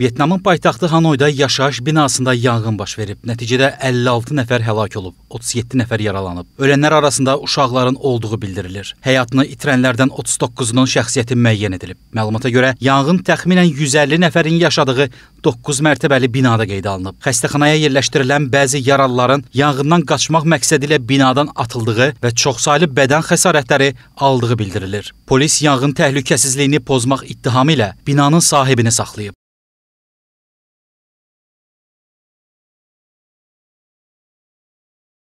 Vyetnamın paytaxtı Hanoyda yaşayış binasında yanğın baş verib. Nəticədə 56 nəfər həlak olub, 37 nəfər yaralanıb. Ölənlər arasında uşaqların olduğu bildirilir. Həyatını itirənlərdən 39-unun şəxsiyyəti müəyyən edilib. Məlumata görə yanğın təxminən 150 nəfərin yaşadığı 9 mərtəbəli binada qeydə alınıb. Xəstəxanaya yerləşdirilən bəzi yaralıların yanğından qaçmaq məqsədi ilə binadan atıldığı və çoxsaylı bədən xəsarətləri aldığı bildirilir. Polis yanğın təhlükəsizliyini pozmaq ittihamı ilə binanın sahibini saxlayıb.